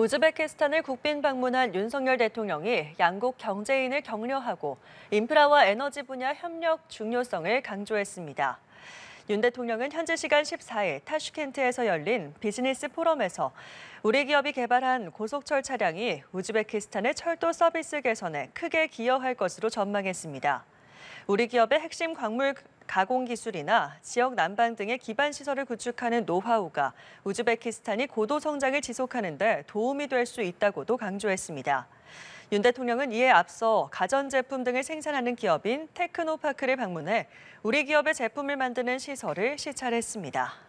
우즈베키스탄을 국빈 방문한 윤석열 대통령이 양국 경제인을 격려하고 인프라와 에너지 분야 협력 중요성을 강조했습니다. 윤 대통령은 현지 시간 14일 타슈켄트에서 열린 비즈니스 포럼에서 우리 기업이 개발한 고속철 차량이 우즈베키스탄의 철도 서비스 개선에 크게 기여할 것으로 전망했습니다. 우리 기업의 핵심 광물 가공 기술이나 지역 난방 등의 기반 시설을 구축하는 노하우가 우즈베키스탄이 고도 성장을 지속하는 데 도움이 될 수 있다고도 강조했습니다. 윤 대통령은 이에 앞서 가전제품 등을 생산하는 기업인 테크노파크를 방문해 우리 기업의 제품을 만드는 시설을 시찰했습니다.